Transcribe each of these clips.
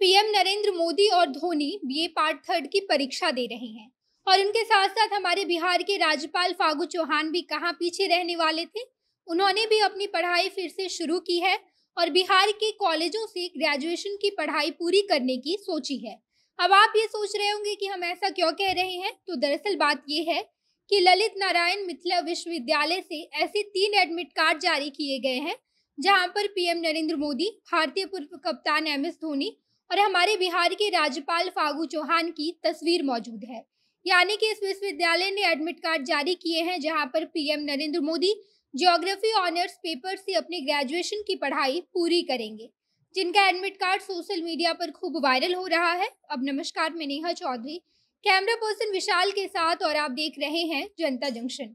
PM Narendra Modi और Dhoni BA part third की परीक्षा दे रहे हैं और उनके साथ साथ हमारे बिहार के राज्यपाल फागू चौहान भी कहाँ पीछे रहने वाले थे उन्होंने भी अपनी पढ़ाई फिर से शुरू की है और बिहार के कॉलेजों से ग्रेजुएशन की पढ़ाई पूरी करने की सोची है अब आप ये सोच रहे होंगे कि हम ऐसा क्यों कह रहे हैं तो दरअसल बात यह है कि ललित नारायण मिथिला विश्वविद्यालय से ऐसे तीन एडमिट कार्ड जारी किए गए हैं जहां पर पीएम नरेंद्र मोदी भारतीय पूर्व कप्तान एम एस धोनी और हमारे बिहार के राज्यपाल फागू चौहान की तस्वीर मौजूद है यानी कि इस विश्वविद्यालय ने एडमिट कार्ड जारी किए हैं जहां पर PM Narendra Modi geography honours paper से अपनी ग्रेजुएशन की पढ़ाई पूरी करेंगे जिनका एडमिट कार्ड सोशल मीडिया पर खूब वायरल हो रहा है अब नमस्कार मैं नेहा चौधरी कैमरा पर्सन विशाल के साथ और आप देख रहे हैं जनता जंक्शन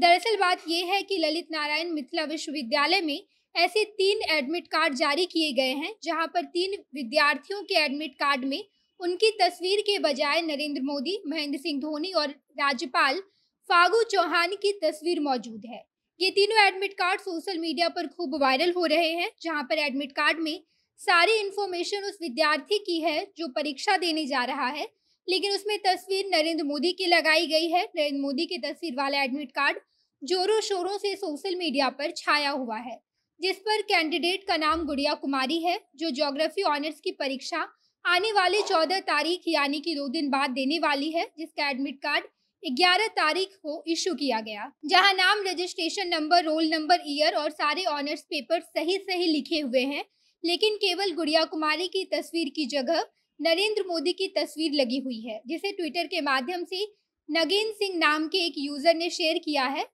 दरअसल बात यह है कि ललित नारायण मिथिला विश्वविद्यालय में ऐसे तीन एडमिट कार्ड जारी किए गए हैं जहां पर तीन विद्यार्थियों के एडमिट कार्ड में उनकी तस्वीर के बजाय नरेंद्र मोदी महेंद्र सिंह धोनी और राज्यपाल फागू चौहान की तस्वीर मौजूद है ये तीनों एडमिट कार्ड सोशल मीडिया पर खूब वायरल हो रहे हैं जहां पर एडमिट कार्ड में सारी इन्फॉर्मेशन उस विद्यार्थी की है जो परीक्षा देने जा रहा है लेकिन उसमें तस्वीर नरेंद्र मोदी की लगाई गई है नरेंद्र मोदी की तस्वीर वाला एडमिट कार्ड जोरों शोरों से सोशल मीडिया पर छाया हुआ है जिस पर कैंडिडेट का नाम गुड़िया कुमारी है जो ज्योग्राफी ऑनर्स की परीक्षा आने वाली चौदह तारीख यानी कि दो दिन बाद देने वाली है जिसका एडमिट कार्ड 11 तारीख को इशू किया गया जहां नाम registration number roll number year और सारे ऑनर्स पेपर सही सही लिखे हुए हैं लेकिन केवल गुड़िया कुमारी की तस्वीर की जगह नरेंद्र मोदी की तस्वीर लगी हुई है जिसे ट्विटर के माध्यम से नगेन सिंह नाम के एक यूजर ने शेयर किया है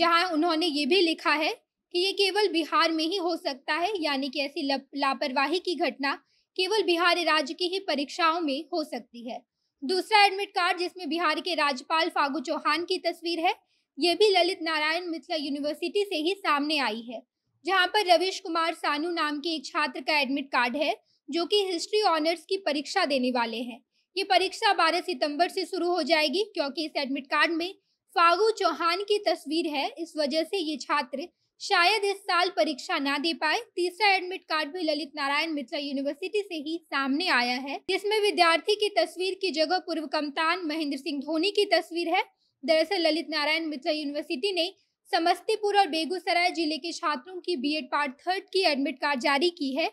जहां उन्होंने ये भी लिखा है कि ये केवल बिहार में ही हो सकता है यानी कि ऐसी लापरवाही की घटना केवल बिहार राज्य की ही परीक्षाओं में हो सकती है दूसरा एडमिट कार्ड जिसमें बिहार के राज्यपाल फागू चौहान की तस्वीर है ये भी ललित नारायण मिथिला यूनिवर्सिटी से ही सामने आई है जहां पर रविश कुमार सानू नाम के एक छात्र का एडमिट कार्ड है जो कि हिस्ट्री ऑनर्स की परीक्षा देने वाले हैं ये परीक्षा बारह सितंबर से शुरू हो जाएगी क्योंकि इस एडमिट कार्ड में फागू चौहान की तस्वीर है इस वजह से ये छात्र शायद इस साल परीक्षा ना दे पाए तीसरा एडमिट कार्ड भी ललित नारायण मिश्रा यूनिवर्सिटी से ही सामने आया है जिसमें विद्यार्थी की तस्वीर की जगह पूर्व कप्तान महेंद्र सिंह धोनी की तस्वीर है दरअसल ललित नारायण मिश्रा यूनिवर्सिटी ने समस्तीपुर और बेगूसराय जिले के छात्रों की बीएड पार्ट थर्ड की एडमिट कार्ड जारी की है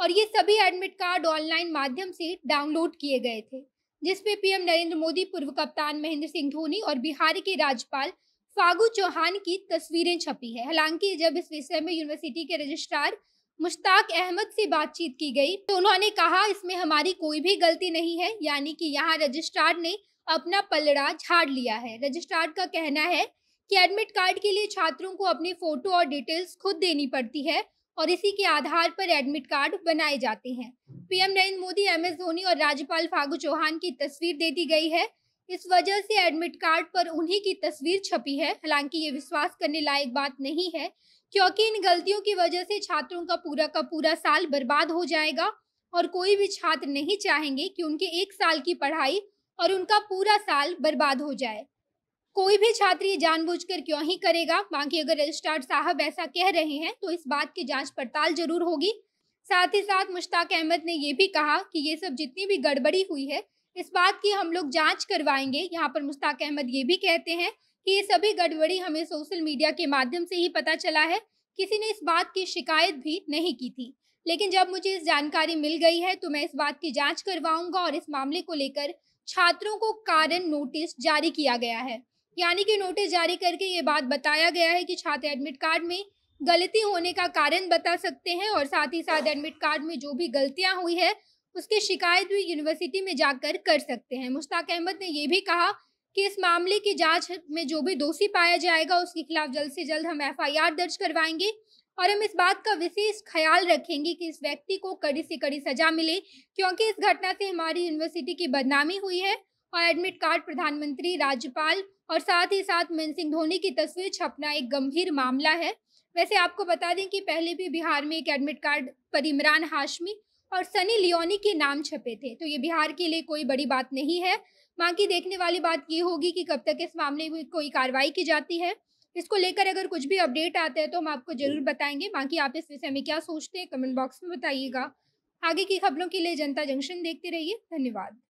और ये सभी एडमिट कार्ड ऑनलाइन माध्यम से डाउनलोड किए गए थे जिसपे पीएम नरेंद्र मोदी पूर्व कप्तान महेंद्र सिंह धोनी और बिहार के राज्यपाल फागू चौहान की तस्वीरें छपी है हालांकि जब इस विषय में यूनिवर्सिटी के रजिस्ट्रार मुश्ताक अहमद से बातचीत की गई तो उन्होंने कहा इसमें हमारी कोई भी गलती नहीं है यानी कि यहाँ रजिस्ट्रार ने अपना पलड़ा झाड़ लिया है रजिस्ट्रार का कहना है कि एडमिट कार्ड के लिए छात्रों को अपनी फोटो और डिटेल्स खुद देनी पड़ती है और इसी के आधार पर एडमिट कार्ड बनाए जाते हैं PM Narendra Modi M S Dhoni और राज्यपाल फागू चौहान की तस्वीर दे दी गई है इस वजह से एडमिट कार्ड पर उन्हीं की तस्वीर छपी है हालांकि ये विश्वास करने लायक बात नहीं है क्योंकि इन गलतियों की वजह से छात्रों का पूरा का पूरा साल बर्बाद हो जाएगा और कोई भी छात्र नहीं चाहेंगे कि उनके एक साल की पढ़ाई और उनका पूरा साल बर्बाद हो जाए कोई भी छात्र ये जानबूझकर क्यों ही करेगा बाकी अगर रजिस्ट्रार साहब ऐसा कह रहे हैं तो इस बात की जांच पड़ताल जरूर होगी साथ ही साथ मुश्ताक अहमद ने यह भी कहा कि ये सब जितनी भी गड़बड़ी हुई है इस बात की हम लोग जांच करवाएंगे यहाँ पर मुश्ताक अहमद ये भी कहते हैं कि ये सभी गड़बड़ी हमें सोशल मीडिया के माध्यम से ही पता चला है किसी ने इस बात की शिकायत भी नहीं की थी लेकिन जब मुझे इस जानकारी मिल गई है तो मैं इस बात की जांच करवाऊंगा और इस मामले को लेकर छात्रों को कारण नोटिस जारी किया गया है यानी कि नोटिस जारी करके ये बात बताया गया है कि छात्र एडमिट कार्ड में गलती होने का कारण बता सकते हैं और साथ ही साथ एडमिट कार्ड में जो भी गलतियां हुई है उसकी शिकायत भी यूनिवर्सिटी में जाकर कर सकते हैं मुश्ताक अहमद ने यह भी कहा कि इस मामले की जांच में जो भी दोषी पाया जाएगा उसके खिलाफ जल्द से जल्द हम एफआईआर दर्ज करवाएंगे और हम इस बात का विशेष ख्याल रखेंगे कि इस व्यक्ति को कड़ी से कड़ी सजा मिले क्योंकि इस घटना से हमारी यूनिवर्सिटी की बदनामी हुई है और एडमिट कार्ड प्रधानमंत्री राज्यपाल और साथ ही साथ महेंद्र सिंह धोनी की तस्वीर छपना एक गंभीर मामला है वैसे आपको बता दें कि पहले भी बिहार में एक एडमिट कार्ड पर इमरान हाशमी और सनी लियोनी के नाम छपे थे तो ये बिहार के लिए कोई बड़ी बात नहीं है बाकी देखने वाली बात ये होगी कि कब तक इस मामले में कोई कार्रवाई की जाती है इसको लेकर अगर कुछ भी अपडेट आता है तो हम आपको जरूर बताएंगे बाकी आप इस विषय में क्या सोचते हैं कमेंट बॉक्स में बताइएगा आगे की खबरों के लिए जनता जंक्शन देखते रहिए धन्यवाद